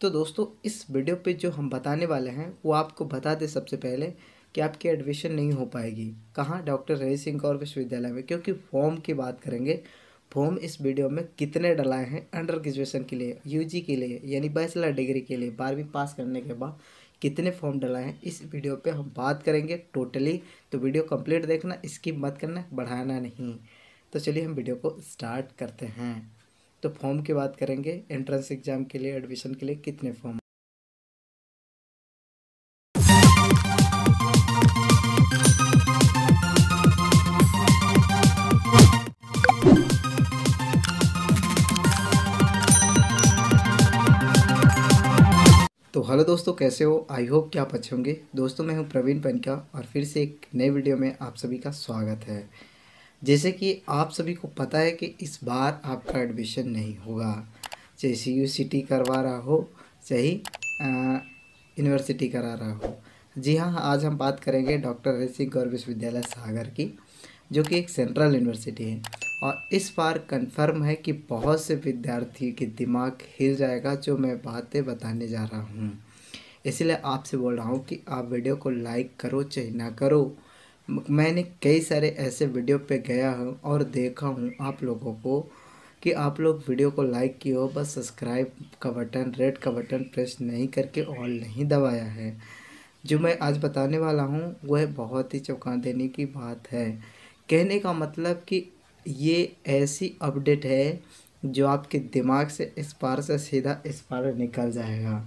तो दोस्तों इस वीडियो पे जो हम बताने वाले हैं वो आपको बता दें सबसे पहले कि आपकी एडमिशन नहीं हो पाएगी कहाँ डॉक्टर हरि सिंह कौर विश्वविद्यालय में क्योंकि फॉर्म की बात करेंगे फॉर्म इस वीडियो में कितने डलाए हैं अंडर ग्रेजुएशन के लिए यूजी के लिए यानी बैचलर डिग्री के लिए बारहवीं पास करने के बाद कितने फॉर्म डलाए हैं इस वीडियो पे हम बात करेंगे टोटली तो वीडियो कंप्लीट देखना इसकी मत करना बढ़ाना नहीं तो चलिए हम वीडियो को स्टार्ट करते हैं तो फॉर्म की बात करेंगे एंट्रेंस एग्ज़ाम के लिए एडमिशन के लिए कितने फॉर्म तो हेलो दोस्तों कैसे हो आई होप क्या आप अच्छे होंगे दोस्तों मैं हूं प्रवीण पनका और फिर से एक नए वीडियो में आप सभी का स्वागत है जैसे कि आप सभी को पता है कि इस बार आपका एडमिशन नहीं होगा चाहे सी यू टी करवा रहा हो चाहे यूनिवर्सिटी करा रहा हो जी हाँ आज हम बात करेंगे डॉक्टर हरि सिंह गौर विश्वविद्यालय सागर की जो कि एक सेंट्रल यूनिवर्सिटी है और इस बार कंफर्म है कि बहुत से विद्यार्थी के दिमाग हिल जाएगा जो मैं बातें बताने जा रहा हूँ इसलिए आपसे बोल रहा हूँ कि आप वीडियो को लाइक करो चाहे ना करो मैंने कई सारे ऐसे वीडियो पे गया हूँ और देखा हूँ आप लोगों को कि आप लोग वीडियो को लाइक किए हो बस सब्सक्राइब का बटन रेड का बटन प्रेस नहीं करके ऑल नहीं दबाया है जो मैं आज बताने वाला हूँ वह बहुत ही चौंका देने की बात है कहने का मतलब कि ये ऐसी अपडेट है जो आपके दिमाग से इस पार से सीधा इस पार निकल जाएगा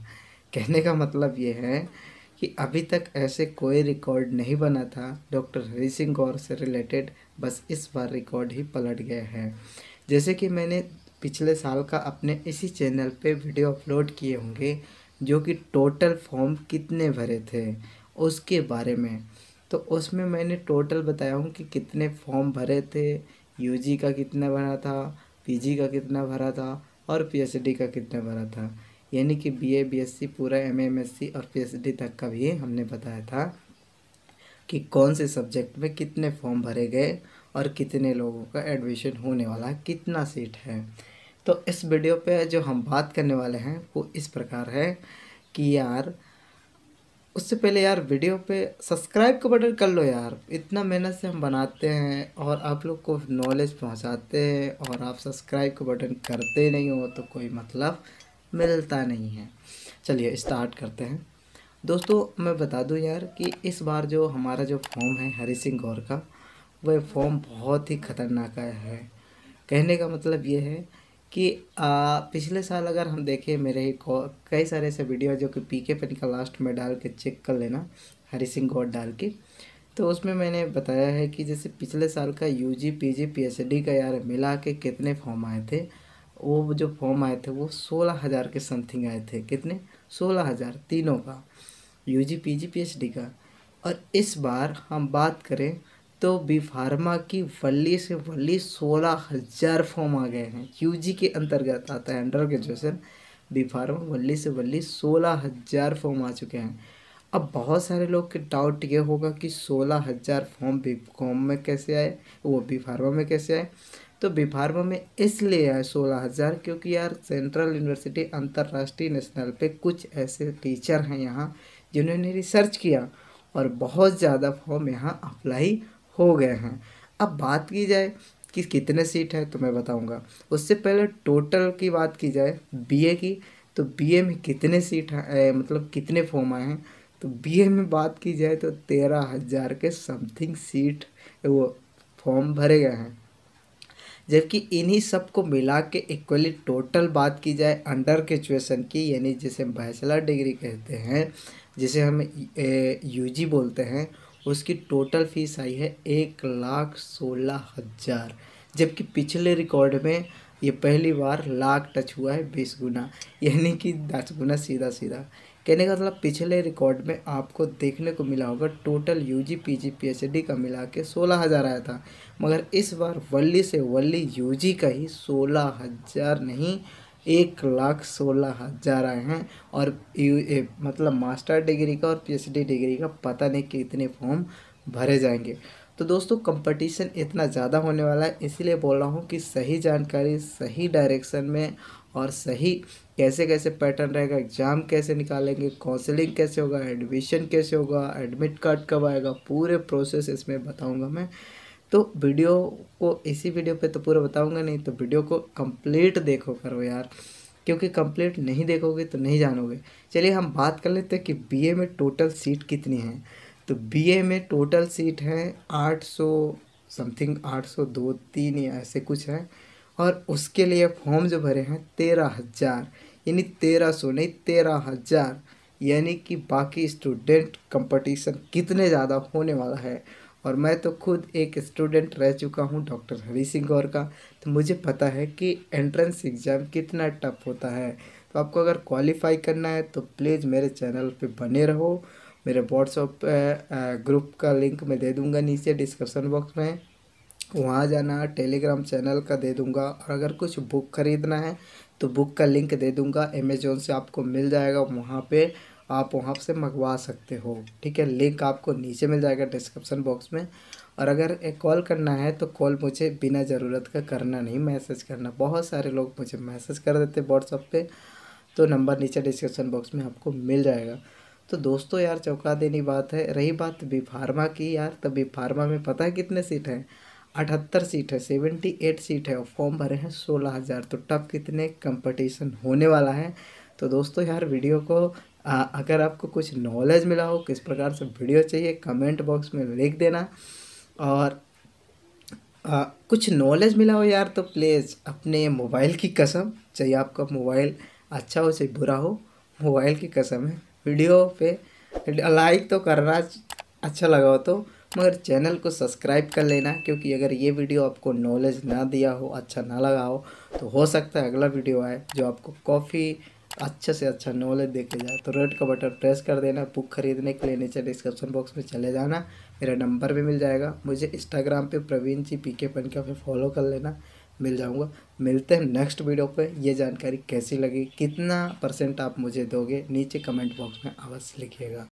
कहने का मतलब ये है कि अभी तक ऐसे कोई रिकॉर्ड नहीं बना था डॉक्टर हरी सिंह गौर से रिलेटेड बस इस बार रिकॉर्ड ही पलट गया है जैसे कि मैंने पिछले साल का अपने इसी चैनल पे वीडियो अपलोड किए होंगे जो कि टोटल फॉर्म कितने भरे थे उसके बारे में तो उसमें मैंने टोटल बताया हूँ कि कितने फॉर्म भरे थे यूजी का कितना भरा था पीजी का कितना भरा था और पीएचडी का कितना भरा था यानी कि बीए बीएससी पूरा एमए एमएससी और पीएचडी तक का भी हमने बताया था कि कौन से सब्जेक्ट में कितने फॉर्म भरे गए और कितने लोगों का एडमिशन होने वाला है कितना सीट है तो इस वीडियो पे जो हम बात करने वाले हैं वो इस प्रकार है कि यार उससे पहले यार वीडियो पे सब्सक्राइब का बटन कर लो यार इतना मेहनत से हम बनाते हैं और आप लोग को नॉलेज पहुंचाते हैं और आप सब्सक्राइब का बटन करते नहीं हो तो कोई मतलब मिलता नहीं है चलिए स्टार्ट करते हैं दोस्तों मैं बता दूं यार कि इस बार जो हमारा जो फॉर्म है हरी सिंह गौर का वह फॉर्म बहुत ही ख़तरनाक है कहने का मतलब ये है कि आ, पिछले साल अगर हम देखें मेरे ही कई सारे ऐसे वीडियो जो कि पी के पेन का लास्ट में डाल के चेक कर लेना हरी सिंह गौर डाल के तो उसमें मैंने बताया है कि जैसे पिछले साल का U G P G P D का यार मिला के कितने फॉर्म आए थे वो जो फॉर्म आए थे वो सोलह हज़ार के समथिंग आए थे कितने सोलह हज़ार तीनों का U G P G P H D का और इस बार हम बात करें तो बी फार्मा की वल्ली से वल्ली सोलह हज़ार फॉर्म आ गए हैं यू जी के अंतर्गत आता है अंडर ग्रेजुएशन बी फार्मा वल्ली से वल्ली सोलह हज़ार फॉर्म आ चुके हैं अब बहुत सारे लोग के डाउट ये होगा कि सोलह हज़ार फॉर्म बी कॉम में कैसे आए वो बी फार्मा में कैसे आए तो बी में इसलिए है सोलह हज़ार क्योंकि यार सेंट्रल यूनिवर्सिटी अंतर्राष्ट्रीय नेशनल पे कुछ ऐसे टीचर हैं यहाँ जिन्होंने रिसर्च किया और बहुत ज़्यादा फॉर्म यहाँ अप्लाई हो गए हैं अब बात की जाए कि कितने सीट है तो मैं बताऊँगा उससे पहले टोटल की बात की जाए बी की तो बी में कितने सीट है मतलब कितने फॉर्म आए हैं तो बी में बात की जाए तो तेरह हज़ार के समथिंग सीट वो फॉर्म भरे गए हैं जबकि इन्हीं सब को मिला के इक्वली टोटल बात की जाए अंडर ग्रेजुएसन की यानी जिसे बैचलर डिग्री कहते हैं जिसे हम जी बोलते हैं उसकी टोटल फीस आई है एक लाख सोलह हज़ार जबकि पिछले रिकॉर्ड में ये पहली बार लाख टच हुआ है बीस गुना यानी कि दस गुना सीधा सीधा कहने का मतलब पिछले रिकॉर्ड में आपको देखने को मिला होगा total U G P G P H D का मिला के सोलह हज़ार आया था मगर इस बार वल्ली से वल्ली यू जी का ही सोलह हज़ार नहीं एक लाख सोलह हज़ार आए हैं और यू ए, मतलब मास्टर डिग्री का और डी डिग्री का पता नहीं कितने फॉर्म भरे जाएंगे तो दोस्तों कंपटीशन इतना ज़्यादा होने वाला है इसीलिए बोल रहा हूँ कि सही जानकारी सही डायरेक्शन में और सही कैसे कैसे पैटर्न रहेगा एग्ज़ाम कैसे निकालेंगे काउंसलिंग कैसे होगा एडमिशन कैसे होगा एडमिट कार्ड कब आएगा पूरे प्रोसेस इसमें बताऊंगा मैं तो वीडियो को इसी वीडियो पे तो पूरा बताऊंगा नहीं तो वीडियो को कंप्लीट देखो करो यार क्योंकि कंप्लीट नहीं देखोगे तो नहीं जानोगे चलिए हम बात कर लेते हैं कि बी में टोटल सीट कितनी है तो बी में टोटल सीट है आठ सौ समथिंग आठ सौ दो तीन या ऐसे कुछ हैं और उसके लिए फॉर्म जो भरे हैं तेरह हज़ार यानी तेरह सौ नहीं तेरह हज़ार यानी कि बाकी स्टूडेंट कंपटीशन कितने ज़्यादा होने वाला है और मैं तो खुद एक स्टूडेंट रह चुका हूँ डॉक्टर हरी सिंह गौर का तो मुझे पता है कि एंट्रेंस एग्ज़ाम कितना टफ होता है तो आपको अगर क्वालिफाई करना है तो प्लीज़ मेरे चैनल पे बने रहो मेरे व्हाट्सअप ग्रुप का लिंक मैं दे दूँगा नीचे डिस्क्रिप्सन बॉक्स में वहाँ जाना टेलीग्राम चैनल का दे दूँगा और अगर कुछ बुक ख़रीदना है तो बुक का लिंक दे दूँगा अमेजोन से आपको मिल जाएगा वहाँ पे आप वहाँ से मंगवा सकते हो ठीक है लिंक आपको नीचे मिल जाएगा डिस्क्रिप्सन बॉक्स में और अगर एक कॉल करना है तो कॉल मुझे बिना ज़रूरत का करना नहीं मैसेज करना बहुत सारे लोग मुझे मैसेज कर देते व्हाट्सअप पर तो नंबर नीचे डिस्क्रिप्सन बॉक्स में आपको मिल जाएगा तो दोस्तों यार चौंका देनी बात है रही बात बी फार्मा की यार तो बी फार्मा में पता है कितने सीट हैं अठहत्तर सीट है सेवेंटी एट सीट है और फॉर्म भरे हैं सोलह हज़ार तो टफ कितने कंपटीशन होने वाला है तो दोस्तों यार वीडियो को आ, अगर आपको कुछ नॉलेज मिला हो किस प्रकार से वीडियो चाहिए कमेंट बॉक्स में लिख देना और आ, कुछ नॉलेज मिला हो यार तो प्लीज़ अपने मोबाइल की कसम चाहिए आपका मोबाइल अच्छा हो चाहे बुरा हो मोबाइल की कसम है वीडियो पे लाइक तो करना अच्छा लगा हो तो मगर चैनल को सब्सक्राइब कर लेना क्योंकि अगर ये वीडियो आपको नॉलेज ना दिया हो अच्छा ना लगा हो तो हो सकता है अगला वीडियो आए जो आपको काफ़ी अच्छे से अच्छा नॉलेज देखे जाए तो रेड का बटन प्रेस कर देना बुक खरीदने के लिए नीचे डिस्क्रिप्शन बॉक्स में चले जाना मेरा नंबर भी मिल जाएगा मुझे इंस्टाग्राम पे प्रवीण जी पी के पन का फॉलो कर लेना मिल जाऊंगा मिलते हैं नेक्स्ट वीडियो पे ये जानकारी कैसी लगी कितना परसेंट आप मुझे दोगे नीचे कमेंट बॉक्स में अवश्य लिखिएगा